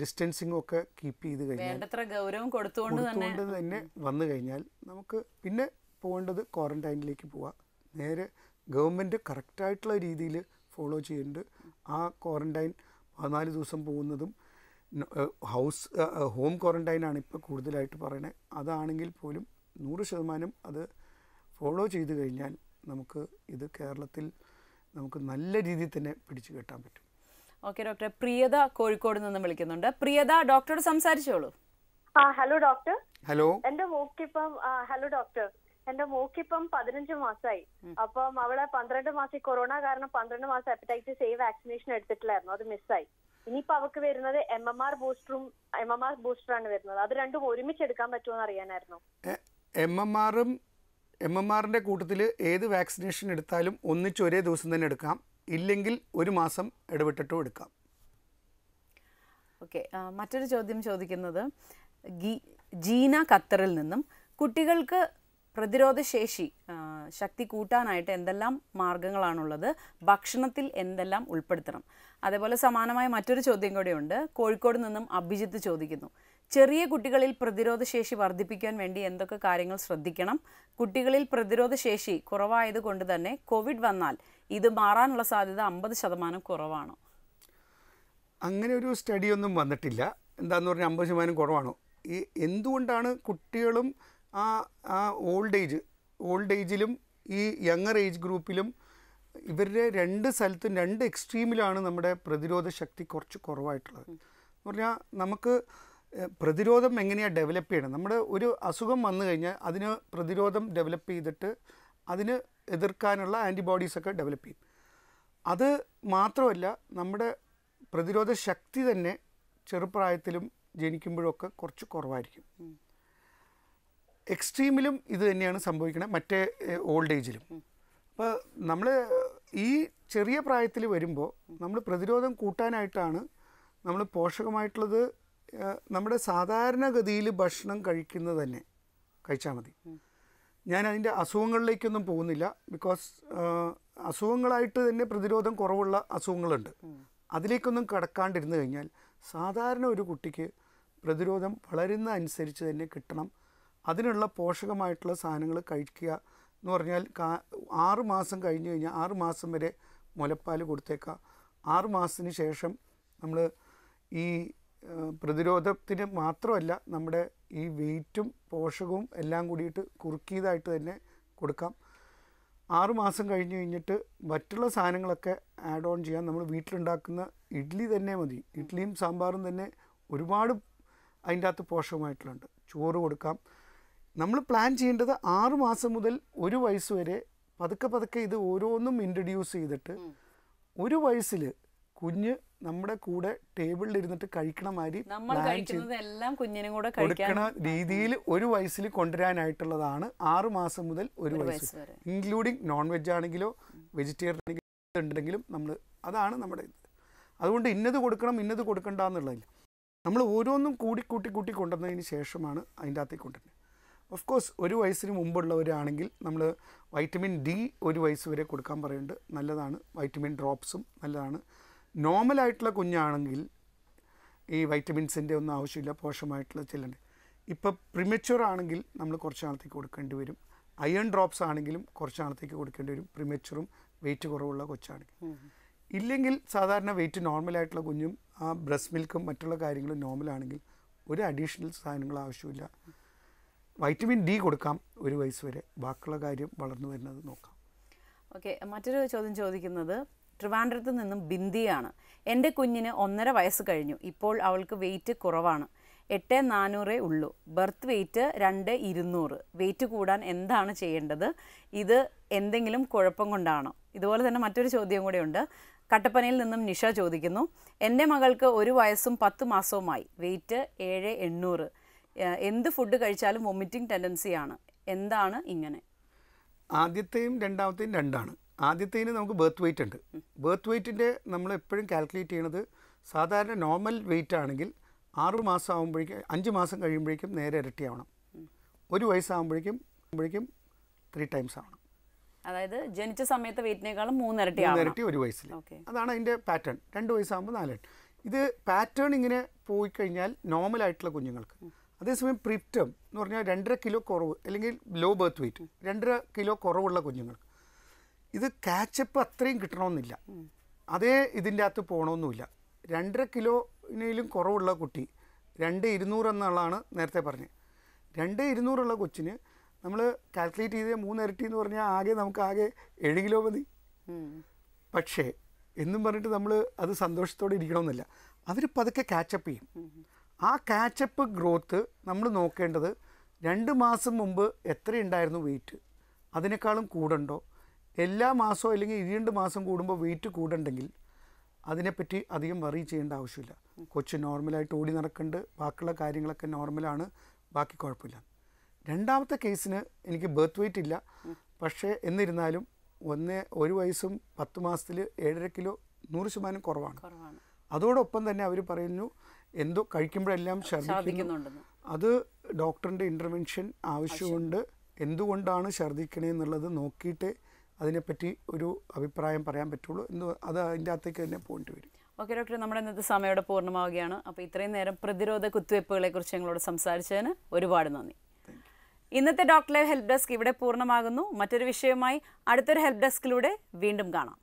ഡിസ്റ്റൻസിങ് ഒക്കെ കീപ്പ് ചെയ്ത് കഴിഞ്ഞാൽ
ഗൗരവം കൊടുത്തുകൊണ്ട് തന്നെ
വന്നു കഴിഞ്ഞാൽ നമുക്ക് പിന്നെ പോകേണ്ടത് ക്വാറന്റൈനിലേക്ക് പോവാം നേരെ ഗവൺമെൻറ് കറക്റ്റായിട്ടുള്ള രീതിയിൽ ഫോളോ ചെയ്യുന്നുണ്ട് ആ ക്വാറന്റൈൻ പതിനാല് ദിവസം പോകുന്നതും ഹൗസ് ഹോം ക്വാറന്റൈനാണ് ഇപ്പോൾ കൂടുതലായിട്ട് പറയണത് അതാണെങ്കിൽ പോലും നൂറ് ശതമാനം അത് ഫോളോ ചെയ്തു കഴിഞ്ഞാൽ നമുക്ക് ഇത് കേരളത്തിൽ നമുക്ക് നല്ല രീതിയിൽ തന്നെ പിടിച്ചു കെട്ടാൻ പറ്റും
ഓക്കെ ഡോക്ടർ പ്രിയത കോഴിക്കോട് നിന്ന് വിളിക്കുന്നുണ്ട് പ്രിയത ഡോക്ടറോട് സംസാരിച്ചോളൂ ആ ഹലോ ഡോക്ടർ ഹലോ എന്റെ മൂക്കിപ്പം ഹലോ ഡോക്ടർ എന്റെ മൂക്കിപ്പം പതിനഞ്ച് മാസമായി അപ്പം അവളെ പന്ത്രണ്ട് മാസം കൊറോണ കാരണം പന്ത്രണ്ട് മാസം ഹെപ്പറ്റൈറ്റിസ് എ വാക്സിനേഷൻ എടുത്തിട്ടില്ലായിരുന്നു അത് മിസ്സായി ഇനിയിപ്പോ അവക്ക് വരുന്നത് എം എം ആർ ബൂസ്റ്ററും എം എം ആർ ആണ് വരുന്നത് അത് രണ്ടും ഒരുമിച്ച് എടുക്കാൻ പറ്റുമോ എന്ന് അറിയാനായിരുന്നു
എം എം ആറും എം എം ആറിന്റെ കൂട്ടത്തിൽ ഏത് വാക്സിനേഷൻ എടുത്താലും ഒന്നിച്ച് ഒരേ ദിവസം തന്നെ എടുക്കാം ഇല്ലെങ്കിൽ ഒരു മാസം ഇടവിട്ടിട്ടും എടുക്കാം
ഓക്കെ മറ്റൊരു ചോദ്യം ചോദിക്കുന്നത് ജീന ഖത്തറിൽ നിന്നും കുട്ടികൾക്ക് പ്രതിരോധശേഷി ശക്തി കൂട്ടാനായിട്ട് എന്തെല്ലാം മാർഗങ്ങളാണുള്ളത് ഭക്ഷണത്തിൽ എന്തെല്ലാം ഉൾപ്പെടുത്തണം അതേപോലെ സമാനമായ മറ്റൊരു ചോദ്യം കൂടിയുണ്ട് കോഴിക്കോട് നിന്നും അഭിജിത്ത് ചോദിക്കുന്നു ചെറിയ കുട്ടികളിൽ പ്രതിരോധശേഷി വർദ്ധിപ്പിക്കാൻ വേണ്ടി എന്തൊക്കെ കാര്യങ്ങൾ ശ്രദ്ധിക്കണം കുട്ടികളിൽ പ്രതിരോധശേഷി കുറവായതുകൊണ്ട് തന്നെ കോവിഡ് വന്നാൽ ഇത് മാറാനുള്ള സാധ്യത അമ്പത് ശതമാനം കുറവാണ്
അങ്ങനെ ഒരു സ്റ്റഡി ഒന്നും വന്നിട്ടില്ല എന്താന്ന് പറഞ്ഞാൽ അമ്പത് ശതമാനം കുറവാണ് ഈ എന്തുകൊണ്ടാണ് കുട്ടികളും ആ ആ ഓൾഡ് ഏജ് ഓൾഡ് ഏജിലും ഈ യങ്ങർ ഏജ് ഗ്രൂപ്പിലും ഇവരുടെ രണ്ട് സ്ഥലത്തും രണ്ട് എക്സ്ട്രീമിലാണ് നമ്മുടെ പ്രതിരോധ ശക്തി കുറച്ച് കുറവായിട്ടുള്ളത് എന്ന് പറഞ്ഞാൽ നമുക്ക് പ്രതിരോധം എങ്ങനെയാണ് ഡെവലപ്പ് ചെയ്യണം നമ്മുടെ ഒരു അസുഖം വന്നു കഴിഞ്ഞാൽ അതിന് പ്രതിരോധം ഡെവലപ്പ് ചെയ്തിട്ട് അതിന് എതിർക്കാനുള്ള ആൻറ്റിബോഡീസൊക്കെ ഡെവലപ്പ് ചെയ്യും അത് മാത്രമല്ല നമ്മുടെ പ്രതിരോധ ശക്തി തന്നെ ചെറുപ്രായത്തിലും ജനിക്കുമ്പോഴൊക്കെ കുറച്ച് കുറവായിരിക്കും എക്സ്ട്രീമിലും ഇത് തന്നെയാണ് സംഭവിക്കുന്നത് മറ്റേ ഓൾഡ് ഏജിലും അപ്പോൾ നമ്മൾ ഈ ചെറിയ പ്രായത്തിൽ വരുമ്പോൾ നമ്മൾ പ്രതിരോധം കൂട്ടാനായിട്ടാണ് നമ്മൾ പോഷകമായിട്ടുള്ളത് നമ്മുടെ സാധാരണഗതിയിൽ ഭക്ഷണം കഴിക്കുന്നത് തന്നെ കഴിച്ചാൽ മതി ഞാൻ അതിൻ്റെ അസുഖങ്ങളിലേക്കൊന്നും പോകുന്നില്ല ബിക്കോസ് അസുഖങ്ങളായിട്ട് തന്നെ പ്രതിരോധം കുറവുള്ള അസുഖങ്ങളുണ്ട് അതിലേക്കൊന്നും കടക്കാണ്ടിരുന്നു കഴിഞ്ഞാൽ സാധാരണ ഒരു കുട്ടിക്ക് പ്രതിരോധം വളരുന്ന അനുസരിച്ച് തന്നെ കിട്ടണം അതിനുള്ള പോഷകമായിട്ടുള്ള സാധനങ്ങൾ കഴിക്കുക എന്ന് പറഞ്ഞാൽ കാ ആറ് മാസം കഴിഞ്ഞ് കഴിഞ്ഞാൽ ആറ് മാസം വരെ മുലപ്പാൽ കൊടുത്തേക്കാം ആറ് മാസത്തിന് ശേഷം നമ്മൾ ഈ പ്രതിരോധത്തിന് മാത്രമല്ല നമ്മുടെ ഈ വെയിറ്റും പോഷകവും എല്ലാം കൂടിയിട്ട് കുറുക്കിയതായിട്ട് തന്നെ കൊടുക്കാം ആറ് മാസം കഴിഞ്ഞ് കഴിഞ്ഞിട്ട് മറ്റുള്ള സാധനങ്ങളൊക്കെ ആഡ് ഓൺ ചെയ്യാൻ നമ്മൾ വീട്ടിലുണ്ടാക്കുന്ന ഇഡ്ഡലി തന്നെ മതി ഇഡ്ഡലിയും സാമ്പാറും തന്നെ ഒരുപാട് അതിൻ്റെ അകത്ത് പോഷകമായിട്ടുള്ളത് ചോറ് കൊടുക്കാം നമ്മൾ പ്ലാൻ ചെയ്യേണ്ടത് ആറുമാസം മാസം മുതൽ ഒരു വയസ്സ് വരെ പതുക്കെ പതുക്കെ ഇത് ഓരോന്നും ഇൻട്രൊഡ്യൂസ് ചെയ്തിട്ട് ഒരു വയസ്സിൽ കുഞ്ഞ് നമ്മുടെ കൂടെ ടേബിളിൽ ഇരുന്നിട്ട് കഴിക്കണ മാതിരി നമ്മൾ കഴിക്കുന്നത്
എല്ലാം കുഞ്ഞിനും കൂടെ കൊടുക്കണ
രീതിയിൽ ഒരു വയസ്സിൽ കൊണ്ടുവരാനായിട്ടുള്ളതാണ് ആറു മാസം മുതൽ ഒരു വയസ്സ് ഇൻക്ലൂഡിങ് നോൺ വെജ് ആണെങ്കിലോ വെജിറ്റേറിയൻ ആണെങ്കിലും ഉണ്ടെങ്കിലും നമ്മൾ അതാണ് നമ്മുടെ ഇത് അതുകൊണ്ട് ഇന്നത് കൊടുക്കണം ഇന്നത് കൊടുക്കണ്ട എന്നുള്ളതില്ല നമ്മൾ ഓരോന്നും കൂടി കൂട്ടി കൂട്ടി കൊണ്ടുവന്നതിന് ശേഷമാണ് അതിൻ്റെ അകത്തേക്ക് കൊണ്ടുവരുന്നത് ഓഫ് കോഴ്സ് ഒരു വയസ്സിന് മുമ്പുള്ളവരാണെങ്കിൽ നമ്മൾ വൈറ്റമിൻ ഡി ഒരു വയസ്സ് വരെ കൊടുക്കാൻ പറയുന്നുണ്ട് നല്ലതാണ് വൈറ്റമിൻ ഡ്രോപ്സും നല്ലതാണ് നോർമലായിട്ടുള്ള കുഞ്ഞാണെങ്കിൽ ഈ വൈറ്റമിൻസിൻ്റെ ഒന്നും ആവശ്യമില്ല പോഷമായിട്ടുള്ള ചെല്ലുണ്ട് ഇപ്പോൾ പ്രിമച്യൂർ ആണെങ്കിൽ നമ്മൾ കുറച്ച് നാളത്തേക്ക് കൊടുക്കേണ്ടി വരും അയൺ ഡ്രോപ്സ് ആണെങ്കിലും കുറച്ച് നാളത്തേക്ക് കൊടുക്കേണ്ടി വരും പ്രിമച്യൂറും വെയിറ്റ് കുറവുള്ള കൊച്ചാണെങ്കിൽ ഇല്ലെങ്കിൽ സാധാരണ വെയിറ്റ് നോർമലായിട്ടുള്ള കുഞ്ഞും ആ ബ്രസ്റ്റ് മിൽക്കും മറ്റുള്ള കാര്യങ്ങളും നോർമലാണെങ്കിൽ ഒരു അഡീഷണൽ സാധനങ്ങൾ ആവശ്യമില്ല വൈറ്റമിൻ ഡി കൊടുക്കാം ഒരു വയസ്സ് വരെ ബാക്കിയുള്ള കാര്യം വളർന്നു വരുന്നത് നോക്കാം
ഓക്കെ മറ്റൊരു ചോദ്യം ചോദിക്കുന്നത് ട്രിവാൻഡ്രത്ത് നിന്നും ബിന്ദിയാണ് എൻ്റെ കുഞ്ഞിന് ഒന്നര വയസ്സ് കഴിഞ്ഞു ഇപ്പോൾ അവൾക്ക് വെയിറ്റ് കുറവാണ് എട്ട് നാനൂറേ ഉള്ളൂ ബർത്ത് വെയിറ്റ് രണ്ട് ഇരുന്നൂറ് വെയിറ്റ് കൂടാൻ എന്താണ് ചെയ്യേണ്ടത് ഇത് എന്തെങ്കിലും കുഴപ്പം കൊണ്ടാണോ ഇതുപോലെ തന്നെ മറ്റൊരു ചോദ്യം കൂടെയുണ്ട് കട്ടപ്പനയിൽ നിന്നും നിഷ ചോദിക്കുന്നു എൻ്റെ മകൾക്ക് ഒരു വയസ്സും പത്ത് മാസവുമായി വെയിറ്റ് ഏഴ് എണ്ണൂറ് എന്ത് ഫുഡ് കഴിച്ചാലും വൊമിറ്റിംഗ് ടെൻഡൻസിയാണ് എന്താണ് ഇങ്ങനെ
ആദ്യത്തെയും രണ്ടാമത്തെയും രണ്ടാണ് ആദ്യത്തേന് നമുക്ക് ബർത്ത് വെയിറ്റ് ഉണ്ട് ബർത്ത് വെയിറ്റിൻ്റെ നമ്മൾ എപ്പോഴും കാൽക്കുലേറ്റ് ചെയ്യണത് സാധാരണ നോർമൽ വെയിറ്റ് ആണെങ്കിൽ ആറു മാസം ആകുമ്പോഴേക്കും അഞ്ച് മാസം കഴിയുമ്പോഴേക്കും നേരെ ഇരട്ടിയാവണം ഒരു വയസ്സാകുമ്പോഴേക്കും ആകുമ്പോഴേക്കും ത്രീ ടൈംസ് ആവണം
അതായത് ജനിച്ച സമയത്ത് വെയിറ്റിനേക്കാളും മൂന്നിരട്ടി ഇരട്ടി ഒരു
വയസ്സിൽ അതാണ് അതിൻ്റെ പാറ്റേൺ രണ്ട് വയസ്സാകുമ്പോൾ നാലിരട്ടി ഇത് പാറ്റേൺ ഇങ്ങനെ പോയി കഴിഞ്ഞാൽ നോർമൽ ആയിട്ടുള്ള കുഞ്ഞുങ്ങൾക്ക് അതേസമയം പ്രിപ്റ്റം എന്ന് പറഞ്ഞാൽ രണ്ടര കിലോ കുറവ് അല്ലെങ്കിൽ ലോ ബർത്ത് വെയിറ്റ് രണ്ടര കിലോ കുറവുള്ള കുഞ്ഞുങ്ങൾക്ക് ഇത് കാച്ചപ്പ് അത്രയും കിട്ടണമെന്നില്ല അതേ ഇതിൻ്റെ അകത്ത് പോകണമെന്നുമില്ല രണ്ടര കിലോയിലും കുറവുള്ള കുട്ടി രണ്ട് ഇരുന്നൂറ് എന്നുള്ളതാണ് നേരത്തെ പറഞ്ഞത് രണ്ട് ഇരുന്നൂറുള്ള കൊച്ചിന് നമ്മൾ കാൽക്കുലേറ്റ് ചെയ്ത് ഇരട്ടി എന്ന് പറഞ്ഞാൽ ആകെ നമുക്ക് ആകെ ഏഴ് കിലോ മതി പക്ഷേ എന്നും പറഞ്ഞിട്ട് നമ്മൾ അത് സന്തോഷത്തോടെ ഇരിക്കണമെന്നില്ല അവർ പതുക്കെ കാച്ചപ്പ് ചെയ്യും ആ കാച്ചപ്പ് ഗ്രോത്ത് നമ്മൾ നോക്കേണ്ടത് രണ്ട് മാസം മുമ്പ് എത്രയുണ്ടായിരുന്നു വെയിറ്റ് അതിനേക്കാളും കൂടുണ്ടോ എല്ലാ മാസവും അല്ലെങ്കിൽ ഇരുണ്ട് മാസം കൂടുമ്പോൾ വെയിറ്റ് കൂടണ്ടെങ്കിൽ അതിനെപ്പറ്റി അധികം വറി ചെയ്യേണ്ട ആവശ്യമില്ല കൊച്ച് നോർമലായിട്ട് ഓടി നടക്കേണ്ട ബാക്കിയുള്ള കാര്യങ്ങളൊക്കെ നോർമലാണ് ബാക്കി കുഴപ്പമില്ല രണ്ടാമത്തെ കേസിന് എനിക്ക് ബർത്ത് വെയിറ്റ് ഇല്ല പക്ഷേ എന്നിരുന്നാലും ഒന്ന് ഒരു വയസ്സും പത്ത് മാസത്തിൽ ഏഴര കിലോ നൂറ് ശതമാനം കുറവാണ് അതോടൊപ്പം തന്നെ അവർ പറയുന്നു എന്തോ കഴിക്കുമ്പോഴെല്ലാം ഛർദ്ദിക്കുന്നു അത് ഡോക്ടറിൻ്റെ ഇൻ്റർവെൻഷൻ ആവശ്യമുണ്ട് എന്തുകൊണ്ടാണ് ഛർദ്ദിക്കണേ എന്നുള്ളത് നോക്കിയിട്ടേ അതിനെപ്പറ്റി ഒരു അഭിപ്രായം പറയാൻ പറ്റുള്ളൂ എന്ന് അത് അതിൻ്റെ അകത്തേക്ക് തന്നെ പോകേണ്ടി വരും
ഓക്കെ ഡോക്ടർ നമ്മുടെ ഇന്നത്തെ സമയോടെ പൂർണ്ണമാവുകയാണ് അപ്പോൾ ഇത്രയും നേരം പ്രതിരോധ കുത്തിവയ്പ്പുകളെ കുറിച്ച് ഞങ്ങളോട് സംസാരിച്ചതിന് ഒരുപാട് നന്ദി ഇന്നത്തെ ഡോക്ടർ ലൈവ് ഹെൽപ് ഡെസ്ക് ഇവിടെ പൂർണ്ണമാകുന്നു മറ്റൊരു വിഷയവുമായി അടുത്തൊരു ഹെൽപ് ഡെസ്കിലൂടെ വീണ്ടും കാണാം